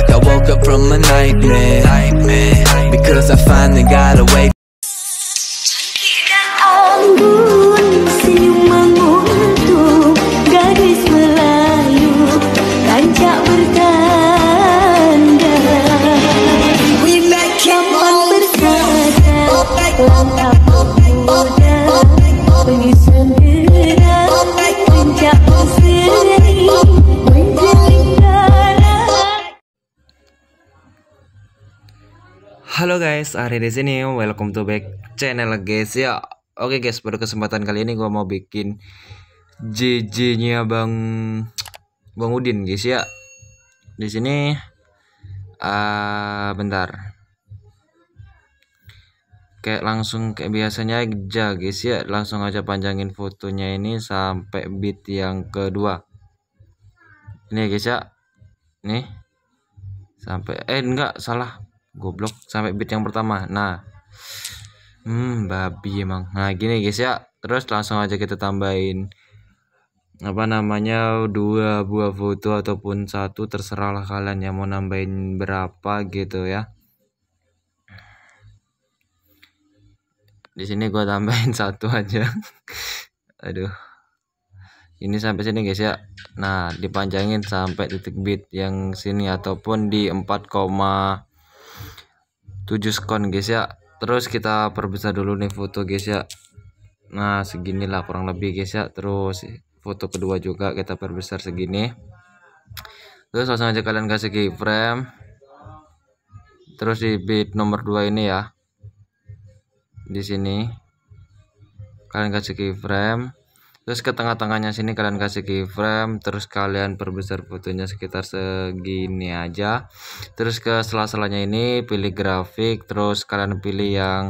like I woke up from a nightmare Because I finally got away Halo guys, hari di sini. Welcome to back channel guys ya. Oke guys, pada kesempatan kali ini gua mau bikin JJ-nya Bang Bang Udin guys ya. Di sini uh, bentar. Kayak langsung kayak biasanya aja guys ya, langsung aja panjangin fotonya ini sampai bit yang kedua. Ini guys ya. Nih. Sampai eh enggak salah goblok sampai bit yang pertama nah hmm babi emang nah gini guys ya terus langsung aja kita tambahin apa namanya dua buah foto ataupun satu terserahlah kalian yang mau nambahin berapa gitu ya di sini gua tambahin satu aja aduh ini sampai sini guys ya nah dipanjangin sampai titik bit yang sini ataupun di 4, 7 skon guys ya terus kita perbesar dulu nih foto guys ya nah seginilah kurang lebih guys ya terus foto kedua juga kita perbesar segini terus langsung aja kalian kasih keyframe terus di bit nomor 2 ini ya di sini kalian kasih keyframe terus ke tengah-tengahnya sini kalian kasih keyframe terus kalian perbesar fotonya sekitar segini aja terus ke sela-selanya ini pilih grafik terus kalian pilih yang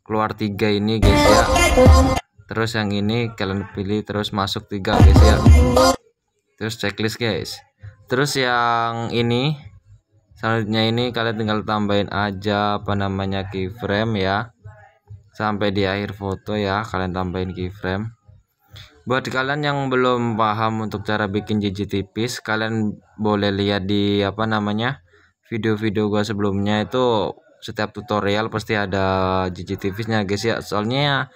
keluar tiga ini guys ya terus yang ini kalian pilih terus masuk tiga guys ya terus checklist guys terus yang ini selanjutnya ini kalian tinggal tambahin aja apa namanya keyframe ya sampai di akhir foto ya kalian tambahin keyframe Buat kalian yang belum paham untuk cara bikin jijik tipis, kalian boleh lihat di apa namanya video-video gua sebelumnya itu setiap tutorial pasti ada jijik tipisnya guys ya. Soalnya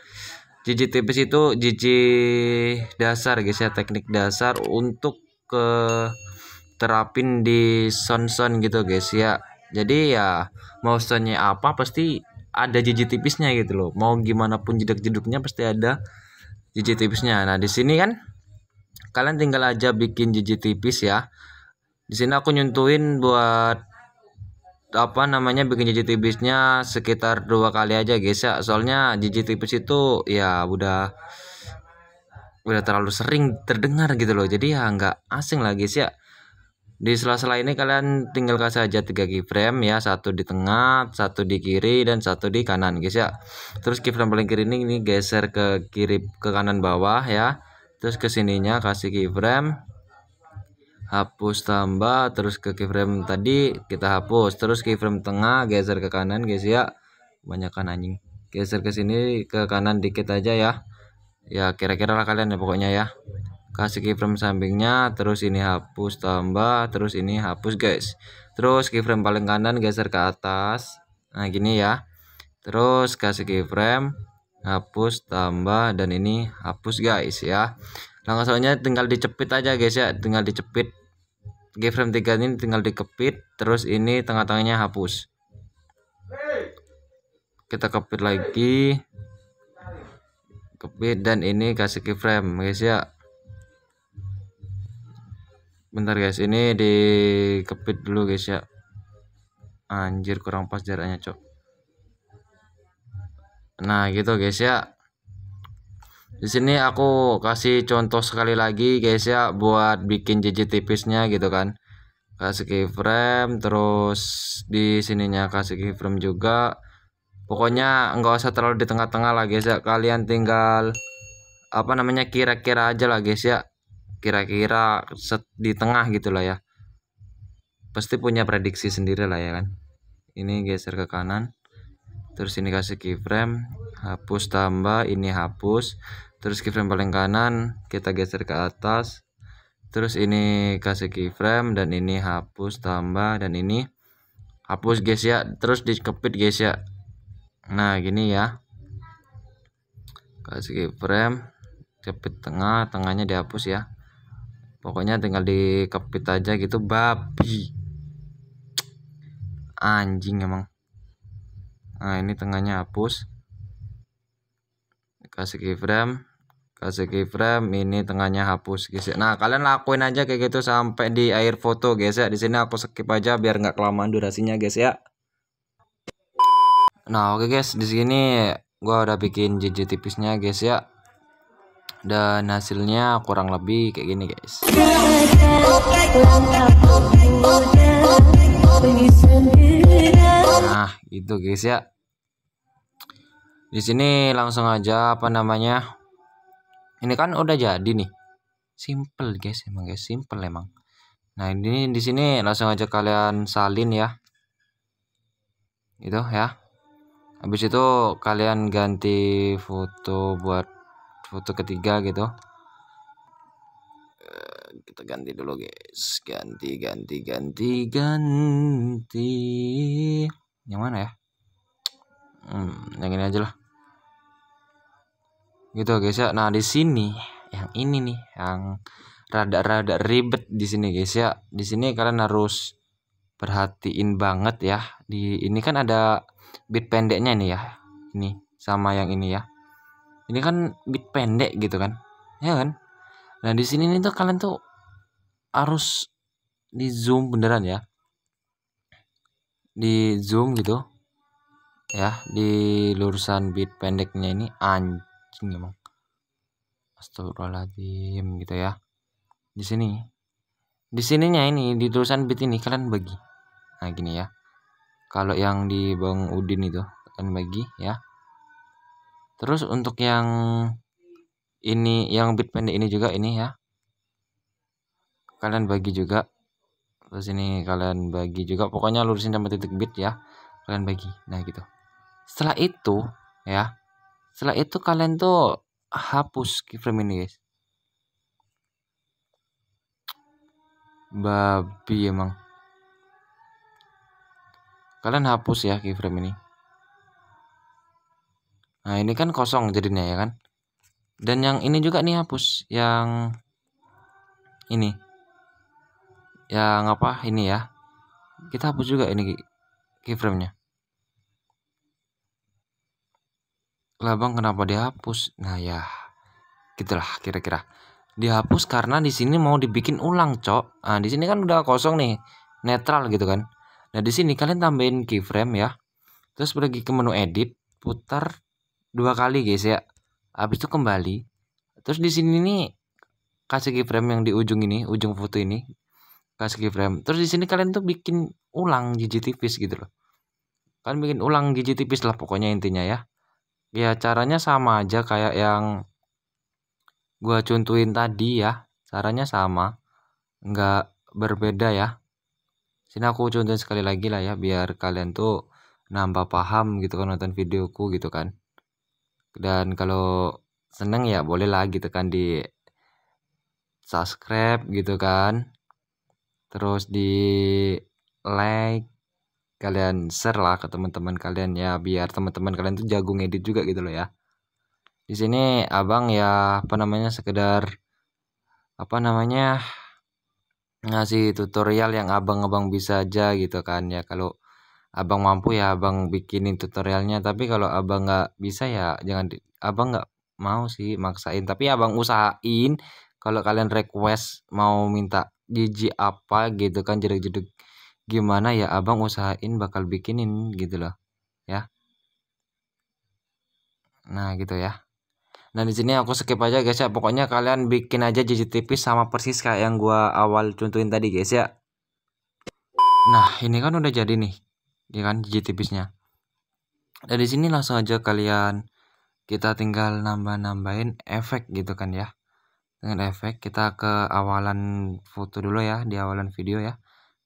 jijik tipis itu jijik dasar guys ya, teknik dasar untuk ke terapin di son gitu guys ya. Jadi ya mau sonnya apa pasti ada jijik tipisnya gitu loh. Mau gimana pun jeduk jeduknya pasti ada jijik tipisnya. Nah, di sini kan kalian tinggal aja bikin jijik tipis ya. Di sini aku nyentuhin buat apa namanya bikin jijik tipisnya sekitar dua kali aja guys ya. Soalnya jijik tipis itu ya udah udah terlalu sering terdengar gitu loh. Jadi ya nggak asing lah guys ya. Di sela-sela ini kalian tinggal kasih aja 3 keyframe ya, satu di tengah, satu di kiri dan satu di kanan guys ya. Terus keyframe paling kiri ini, ini geser ke kiri ke kanan bawah ya. Terus ke sininya kasih keyframe hapus tambah terus ke keyframe tadi kita hapus terus keyframe tengah geser ke kanan guys ya kan anjing geser ke sini ke kanan dikit aja ya ya kira-kira lah kalian ya pokoknya ya kasih keyframe sampingnya terus ini hapus tambah terus ini hapus guys terus keyframe paling kanan geser ke atas nah gini ya terus kasih keyframe hapus tambah dan ini hapus guys ya langkah soalnya tinggal dicepit aja guys ya tinggal dicepit keyframe 3 ini tinggal dikepit terus ini tengah-tengahnya hapus kita kepit lagi kepit dan ini kasih keyframe guys ya bentar guys ini dikepit dulu guys ya anjir kurang pas jaraknya cok nah gitu guys ya di sini aku kasih contoh sekali lagi guys ya buat bikin jiji tipisnya gitu kan kasih keyframe terus di sininya kasih keyframe juga pokoknya nggak usah terlalu di tengah-tengah lah guys ya kalian tinggal apa namanya kira-kira aja lah guys ya kira-kira set di tengah gitu lah ya pasti punya prediksi sendiri lah ya kan ini geser ke kanan terus ini kasih keyframe hapus tambah ini hapus terus keyframe paling kanan kita geser ke atas terus ini kasih keyframe dan ini hapus tambah dan ini hapus guys ya terus dikepit guys ya nah gini ya kasih keyframe kepit tengah tengahnya dihapus ya pokoknya tinggal kepit aja gitu babi anjing emang nah ini tengahnya hapus kasih keyframe kasih keyframe ini tengahnya hapus gesek nah kalian lakuin aja kayak gitu sampai di air foto guys ya di sini aku skip aja biar nggak kelamaan durasinya guys ya nah oke okay guys di sini gua udah bikin jijik tipisnya guys ya dan hasilnya kurang lebih kayak gini guys nah itu guys ya di sini langsung aja apa namanya ini kan udah jadi nih simple guys emang guys simple emang nah ini di sini langsung aja kalian salin ya itu ya habis itu kalian ganti foto buat foto ketiga gitu eh, kita ganti dulu guys ganti ganti ganti ganti yang mana ya hmm, yang ini aja lah gitu guys ya nah di sini yang ini nih yang rada-rada ribet di sini guys ya di sini kalian harus perhatiin banget ya di ini kan ada bit pendeknya nih ya ini sama yang ini ya ini kan bit pendek gitu kan ya kan nah di sini nih tuh kalian tuh harus di zoom beneran ya di zoom gitu ya di lurusan bit pendeknya ini anjing emang astagfirullahaladzim gitu ya di sini di sininya ini di tulisan bit ini kalian bagi nah gini ya kalau yang di Bang Udin itu kalian bagi ya terus untuk yang ini yang bit pendek ini juga ini ya kalian bagi juga terus ini kalian bagi juga pokoknya lurusin sampai titik bit ya kalian bagi nah gitu setelah itu ya setelah itu kalian tuh hapus keyframe ini guys babi emang kalian hapus ya keyframe ini Nah, ini kan kosong jadinya ya kan. Dan yang ini juga nih hapus yang ini. Yang apa? Ini ya. Kita hapus juga ini keyframe-nya. Lah Bang, kenapa dihapus? Nah, ya. Gitulah kira-kira. Dihapus karena di sini mau dibikin ulang, Cok. Nah, di sini kan udah kosong nih. Netral gitu kan. Nah, di sini kalian tambahin keyframe ya. Terus pergi ke menu edit, putar dua kali guys ya habis itu kembali terus di sini nih kasih keyframe yang di ujung ini ujung foto ini kasih keyframe terus di sini kalian tuh bikin ulang gigi tipis gitu loh kalian bikin ulang gigi tipis lah pokoknya intinya ya ya caranya sama aja kayak yang gua contohin tadi ya caranya sama nggak berbeda ya sini aku contohin sekali lagi lah ya biar kalian tuh nambah paham gitu kan nonton videoku gitu kan dan kalau seneng ya boleh lah gitu kan di subscribe gitu kan terus di like kalian share lah ke teman-teman kalian ya biar teman-teman kalian tuh jago ngedit juga gitu loh ya di sini abang ya apa namanya sekedar apa namanya ngasih tutorial yang abang-abang bisa aja gitu kan ya kalau abang mampu ya abang bikinin tutorialnya tapi kalau abang nggak bisa ya jangan di, abang nggak mau sih maksain tapi abang usahain kalau kalian request mau minta gigi apa gitu kan jeruk-jeruk gimana ya abang usahain bakal bikinin gitu loh ya nah gitu ya nah di sini aku skip aja guys ya pokoknya kalian bikin aja jiji tipis sama persis kayak yang gua awal contohin tadi guys ya nah ini kan udah jadi nih ya kan gigi tipisnya nah, dari sini langsung aja kalian kita tinggal nambah-nambahin efek gitu kan ya dengan efek kita ke awalan foto dulu ya di awalan video ya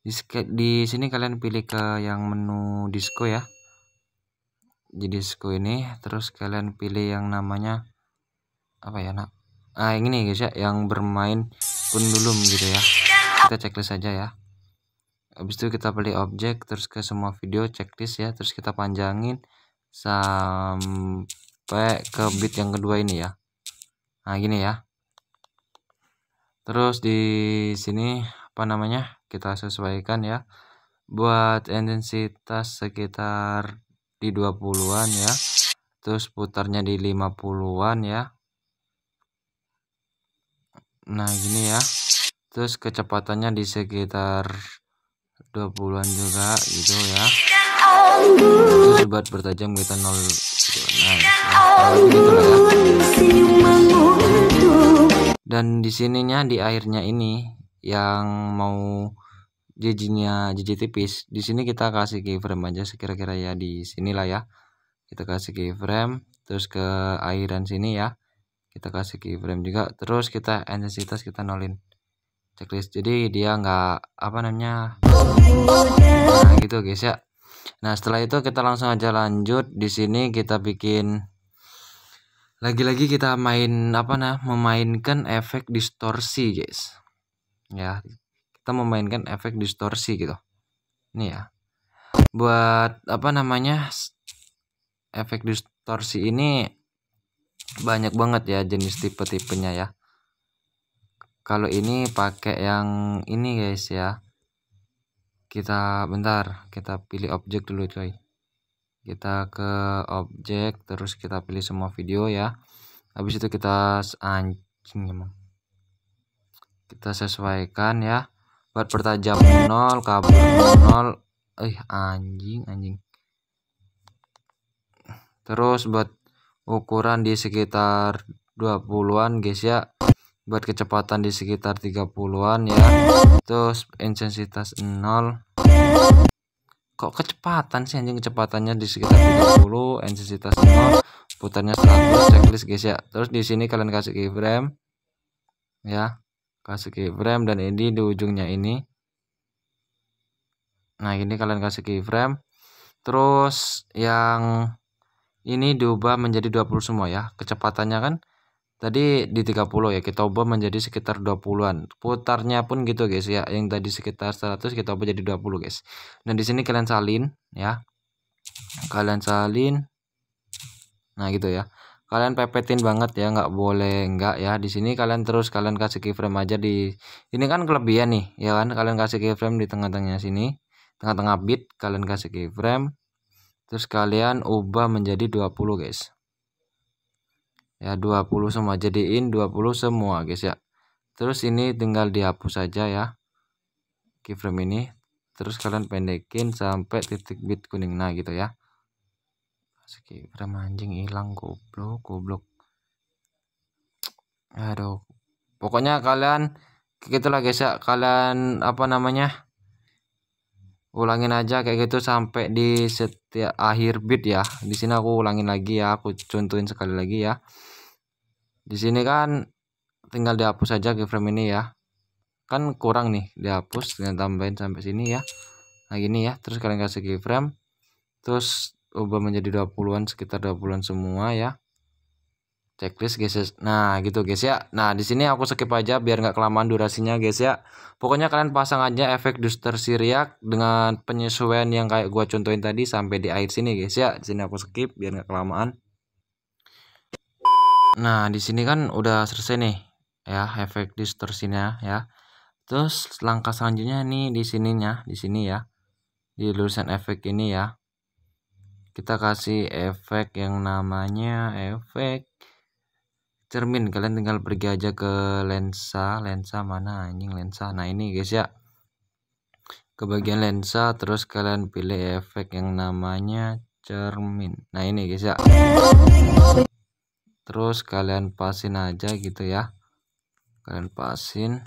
di, di sini kalian pilih ke yang menu disco ya jadi disco ini terus kalian pilih yang namanya apa ya nak ah ini guys ya yang bermain pun belum gitu ya kita checklist aja ya habis itu kita pilih objek terus ke semua video checklist ya terus kita panjangin sampai ke bit yang kedua ini ya nah gini ya terus di sini apa namanya kita sesuaikan ya buat intensitas sekitar di 20-an ya terus putarnya di 50-an ya nah gini ya terus kecepatannya di sekitar 20-an juga gitu ya terus buat bertajam kita nol dan di sininya di akhirnya ini yang mau jijinya jiji tipis di sini kita kasih keyframe aja sekira-kira ya di sinilah ya kita kasih keyframe terus ke airan sini ya kita kasih keyframe juga terus kita intensitas kita nolin checklist jadi dia nggak apa namanya nah, gitu guys ya nah setelah itu kita langsung aja lanjut di sini kita bikin lagi-lagi kita main apa nah memainkan efek distorsi guys ya kita memainkan efek distorsi gitu Ini ya buat apa namanya efek distorsi ini banyak banget ya jenis tipe-tipenya ya kalau ini pakai yang ini guys ya kita bentar kita pilih objek dulu coy kita ke objek terus kita pilih semua video ya habis itu kita anjing emang kita sesuaikan ya buat pertajam 0 kabel 0 eh anjing anjing terus buat ukuran di sekitar 20-an guys ya buat kecepatan di sekitar 30-an ya terus intensitas 0 kok kecepatan sih anjing kecepatannya di sekitar 30 intensitas 0 putarnya 100 checklist guys ya terus di sini kalian kasih keyframe ya kasih keyframe dan ini di ujungnya ini nah ini kalian kasih keyframe terus yang ini diubah menjadi 20 semua ya kecepatannya kan Tadi di 30 ya kita ubah menjadi sekitar 20-an. Putarnya pun gitu guys ya. Yang tadi sekitar 100 kita ubah jadi 20 guys. dan di sini kalian salin ya. Kalian salin. Nah, gitu ya. Kalian pepetin banget ya, nggak boleh nggak ya. Di sini kalian terus kalian kasih keyframe aja di ini kan kelebihan nih, ya kan? Kalian kasih keyframe di tengah-tengahnya sini. Tengah-tengah bit kalian kasih keyframe. Terus kalian ubah menjadi 20 guys ya 20 semua jadiin 20 semua guys ya terus ini tinggal dihapus saja ya keyframe ini terus kalian pendekin sampai titik bit kuning nah gitu ya masuk keyframe anjing hilang goblok goblok aduh pokoknya kalian gitulah guys ya kalian apa namanya ulangin aja kayak gitu sampai di setiap akhir bit ya di sini aku ulangin lagi ya aku contohin sekali lagi ya di sini kan tinggal dihapus aja keyframe ini ya kan kurang nih dihapus dengan tambahin sampai sini ya nah gini ya terus kalian kasih keyframe terus ubah menjadi 20-an sekitar 20-an semua ya checklist guys ya. nah gitu guys ya nah di sini aku skip aja biar nggak kelamaan durasinya guys ya pokoknya kalian pasang aja efek duster siriak dengan penyesuaian yang kayak gua contohin tadi sampai di akhir sini guys ya di sini aku skip biar nggak kelamaan Nah, di sini kan udah selesai nih ya efek distorsinya ya. Terus langkah selanjutnya nih di sininya, di sini ya. Di lulusan efek ini ya. Kita kasih efek yang namanya efek cermin. Kalian tinggal pergi aja ke lensa, lensa mana anjing lensa. Nah, ini guys ya. Ke bagian lensa terus kalian pilih efek yang namanya cermin. Nah, ini guys ya terus kalian pasin aja gitu ya kalian pasin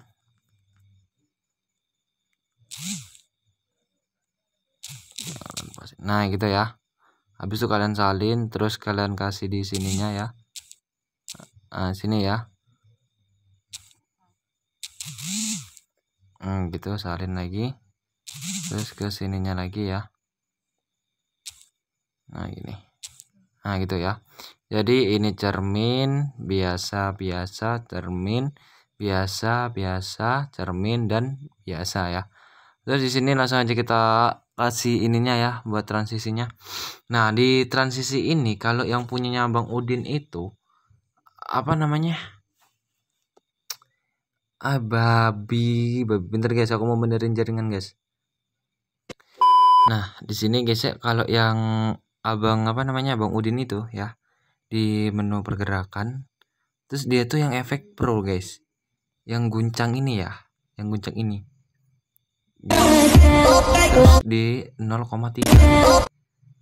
nah gitu ya habis itu kalian salin terus kalian kasih di sininya ya nah, sini ya hmm, gitu salin lagi terus ke sininya lagi ya nah gini nah gitu ya jadi ini cermin biasa-biasa, cermin biasa-biasa, cermin dan biasa ya. Terus di sini langsung aja kita kasih ininya ya buat transisinya. Nah, di transisi ini kalau yang punyanya Bang Udin itu apa namanya? Ah, babi, babi. guys, aku mau benerin jaringan, guys. Nah, di sini guys ya kalau yang Abang apa namanya? Bang Udin itu ya di menu pergerakan terus dia tuh yang efek pro guys yang guncang ini ya yang guncang ini terus di 0,3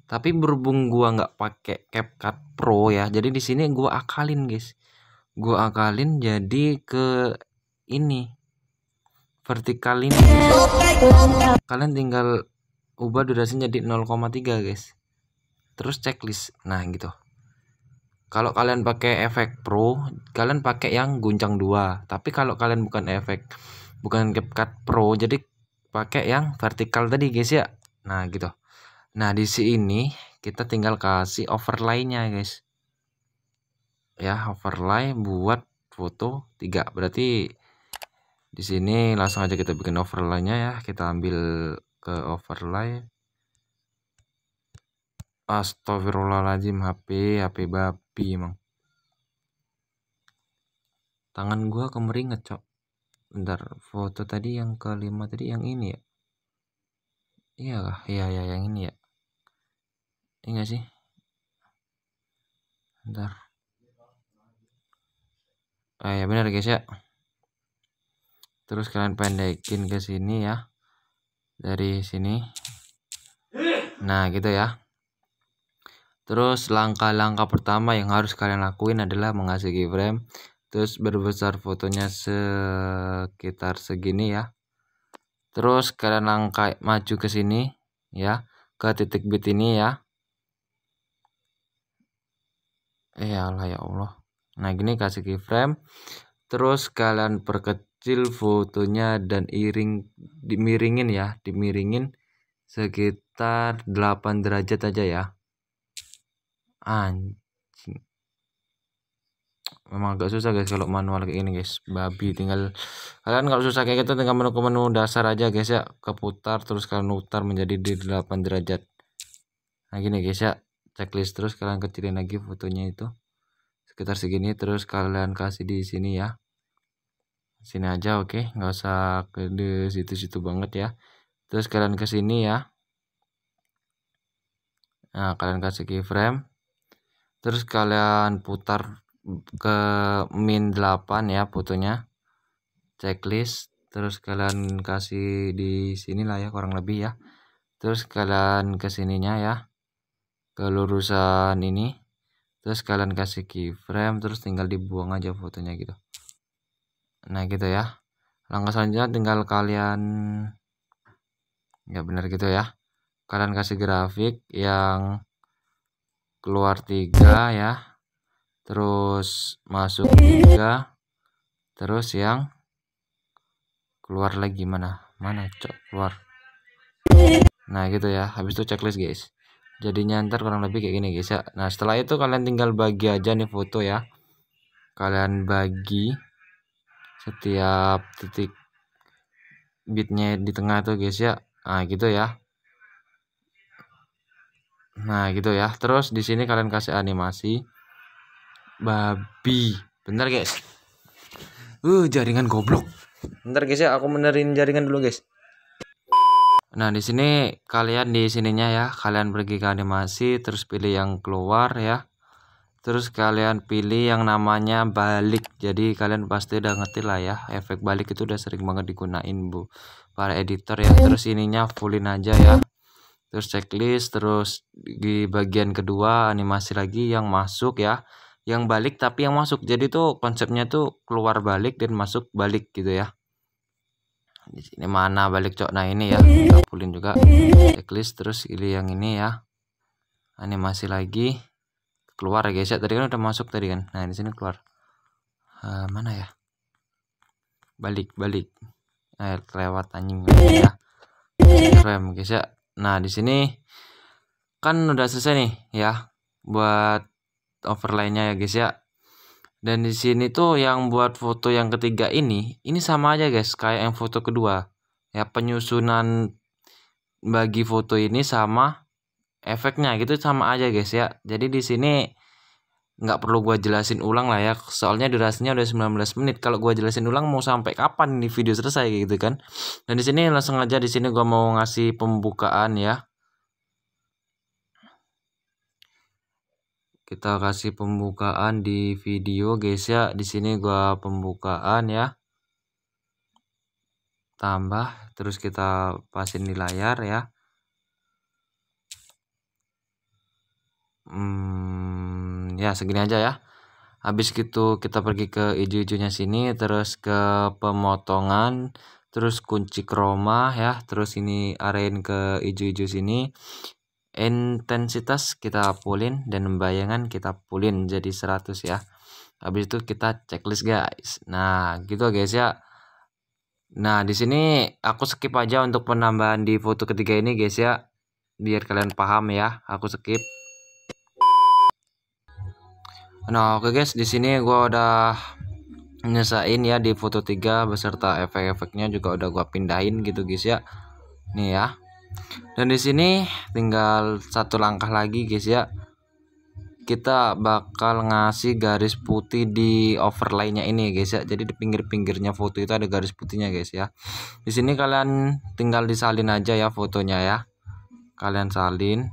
tapi berhubung gua nggak pakai CapCut Pro ya jadi di sini gua akalin guys gua akalin jadi ke ini vertikal ini kalian tinggal ubah durasinya jadi 0,3 guys terus checklist nah gitu kalau kalian pakai efek pro kalian pakai yang guncang dua tapi kalau kalian bukan efek bukan CapCut Pro jadi pakai yang vertikal tadi guys ya nah gitu nah di sini kita tinggal kasih overlay-nya guys ya overlay buat foto 3 berarti di sini langsung aja kita bikin overlay-nya ya kita ambil ke overlay Astagfirullahaladzim HP HP bab sepi emang tangan gua kemeringet cok bentar foto tadi yang kelima tadi yang ini ya iya lah, iya ya yang ini ya ini iya sih bentar ah ya benar guys ya terus kalian pendekin ke sini ya dari sini nah gitu ya Terus langkah-langkah pertama yang harus kalian lakuin adalah mengasih keyframe. Terus berbesar fotonya sekitar segini ya. Terus kalian langkah maju ke sini ya, ke titik bit ini ya. Eh Ya Allah ya Allah. Nah, gini kasih keyframe. Terus kalian perkecil fotonya dan iring dimiringin ya, dimiringin sekitar 8 derajat aja ya anjing memang agak susah guys kalau manual kayak ini guys babi tinggal kalian kalau susah kayak gitu tinggal menu ke menu dasar aja guys ya keputar terus kalian putar menjadi di 8 derajat nah gini guys ya checklist terus kalian kecilin lagi fotonya itu sekitar segini terus kalian kasih di sini ya sini aja oke okay? nggak usah ke di situ-situ banget ya terus kalian ke sini ya nah kalian kasih keyframe terus kalian putar ke min 8 ya fotonya checklist terus kalian kasih di sini lah ya kurang lebih ya terus kalian kesininya ya ke lurusan ini terus kalian kasih keyframe terus tinggal dibuang aja fotonya gitu nah gitu ya langkah selanjutnya tinggal kalian ya benar gitu ya kalian kasih grafik yang keluar tiga ya terus masuk tiga terus yang keluar lagi mana mana cok keluar nah gitu ya habis itu checklist guys jadinya ntar kurang lebih kayak gini guys ya nah setelah itu kalian tinggal bagi aja nih foto ya kalian bagi setiap titik bitnya di tengah tuh guys ya nah gitu ya Nah, gitu ya. Terus di sini kalian kasih animasi babi. Bentar, guys. Uh, jaringan goblok. Bentar, guys ya, aku menerin jaringan dulu, guys. Nah, di sini kalian di sininya ya, kalian pergi ke animasi terus pilih yang keluar ya. Terus kalian pilih yang namanya balik. Jadi kalian pasti udah ngerti lah ya, efek balik itu udah sering banget digunain, Bu. Para editor ya. Terus ininya fullin aja ya terus checklist terus di bagian kedua animasi lagi yang masuk ya yang balik tapi yang masuk jadi tuh konsepnya tuh keluar balik dan masuk balik gitu ya di sini mana balik cok nah ini ya kita pulin juga checklist terus ini yang ini ya animasi lagi keluar ya guys ya tadi kan udah masuk tadi kan nah di sini keluar uh, mana ya balik balik eh, lewat anjing ya rem guys ya Nah, di sini kan udah selesai nih ya buat overlaynya ya guys ya. Dan di sini tuh yang buat foto yang ketiga ini, ini sama aja guys kayak yang foto kedua. Ya penyusunan bagi foto ini sama efeknya gitu sama aja guys ya. Jadi di sini nggak perlu gue jelasin ulang lah ya soalnya durasinya udah 19 menit kalau gue jelasin ulang mau sampai kapan ini video selesai gitu kan dan di sini langsung aja di sini gue mau ngasih pembukaan ya kita kasih pembukaan di video guys ya di sini gue pembukaan ya tambah terus kita pasin di layar ya ya segini aja ya habis gitu kita pergi ke hijau ijonya sini terus ke pemotongan terus kunci kroma ya terus ini arahin ke hijau-hijau sini intensitas kita pulin dan bayangan kita pulin jadi 100 ya habis itu kita checklist guys nah gitu guys ya nah di sini aku skip aja untuk penambahan di foto ketiga ini guys ya biar kalian paham ya aku skip Nah, oke okay guys, di sini gua udah nyesain ya di foto 3 beserta efek-efeknya juga udah gua pindahin gitu guys ya. Nih ya. Dan di sini tinggal satu langkah lagi guys ya. Kita bakal ngasih garis putih di overlaynya nya ini guys ya. Jadi di pinggir-pinggirnya foto itu ada garis putihnya guys ya. Di sini kalian tinggal disalin aja ya fotonya ya. Kalian salin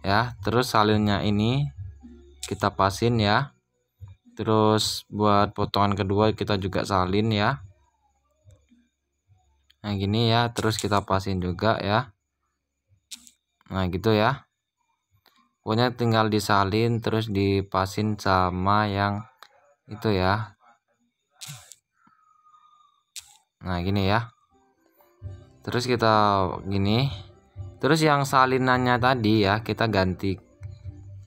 ya, terus salinnya ini kita pasin ya terus buat potongan kedua kita juga salin ya nah gini ya terus kita pasin juga ya nah gitu ya pokoknya tinggal disalin terus dipasin sama yang itu ya nah gini ya terus kita gini terus yang salinannya tadi ya kita ganti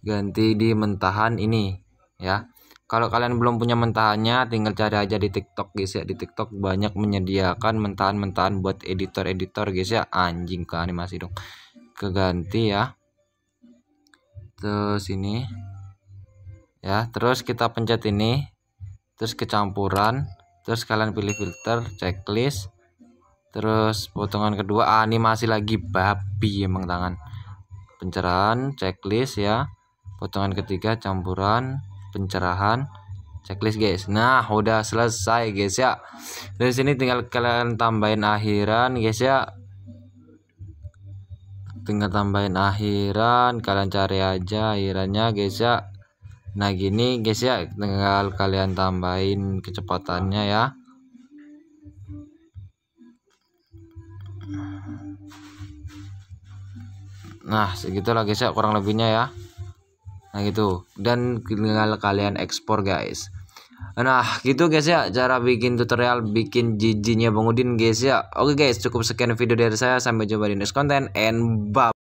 ganti di mentahan ini ya kalau kalian belum punya mentahannya tinggal cari aja di tiktok guys ya di tiktok banyak menyediakan mentahan-mentahan buat editor-editor guys ya anjing ke animasi dong keganti ya terus ini ya terus kita pencet ini terus kecampuran terus kalian pilih filter checklist terus potongan kedua animasi lagi babi emang tangan pencerahan checklist ya potongan ketiga campuran pencerahan checklist guys nah udah selesai guys ya dari sini tinggal kalian tambahin akhiran guys ya tinggal tambahin akhiran kalian cari aja akhirannya guys ya nah gini guys ya tinggal kalian tambahin kecepatannya ya Nah, segitulah guys ya kurang lebihnya ya nah gitu dan tinggal kalian ekspor guys Nah gitu guys ya cara bikin tutorial bikin jijinya Bang Udin guys ya Oke guys cukup sekian video dari saya sampai jumpa di next konten and bye